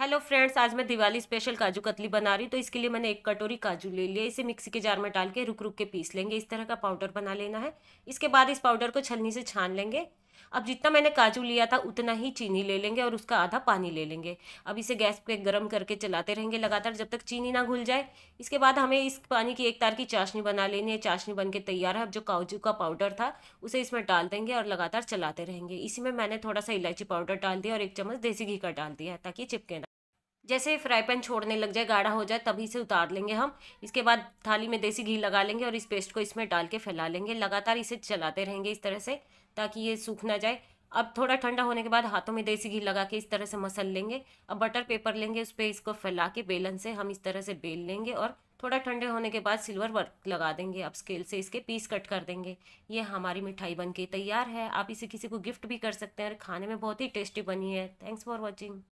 hello friends आज मैं Diwali special काजू कतली बना रही हूँ तो इसके लिए मैंने एक कटोरी काजू ले लिया इसे मिक्सी के जार में डाल के रुक रुक के पीस लेंगे इस तरह का पाउडर बना लेना है इसके बाद इस पाउडर को छलनी से छान लेंगे अब जितना मैंने काजू लिया था उतना ही चीनी ले लेंगे और उसका आधा पानी ले लेंगे अब इसे गैस पे गर्म करके चलाते रहेंगे लगातार जब तक चीनी ना घुल जाए इसके बाद हमें इस पानी की एक तार की चाशनी बना लेनी है चाशनी बन के तैयार है अब जो काजू का पाउडर था उसे इसमें डाल देंगे और लगातार चलाते रहेंगे इसी में मैंने थोड़ा सा इलायची पाउडर डाल दिया और एक चम्मच देसी घी का डाल दिया ताकि चिपके ना जैसे फ्राई पैन छोड़ने लग जाए गाढ़ा हो जाए तभी से उतार लेंगे हम इसके बाद थाली में देसी घी लगा लेंगे और इस पेस्ट को इसमें डाल के फैला लेंगे लगातार इसे चलाते रहेंगे इस तरह से ताकि ये सूख ना जाए अब थोड़ा ठंडा होने के बाद हाथों में देसी घी लगा के इस तरह से मसल लेंगे अब बटर पेपर लेंगे उस पर इसको फैला के बेलन से हम इस तरह से बेल लेंगे और थोड़ा ठंडे होने के बाद सिल्वर वर्क लगा देंगे अब स्केल से इसके पीस कट कर देंगे ये हमारी मिठाई बन के तैयार है आप इसे किसी को गिफ्ट भी कर सकते हैं और खाने में बहुत ही टेस्टी बनी है थैंक्स फॉर वॉचिंग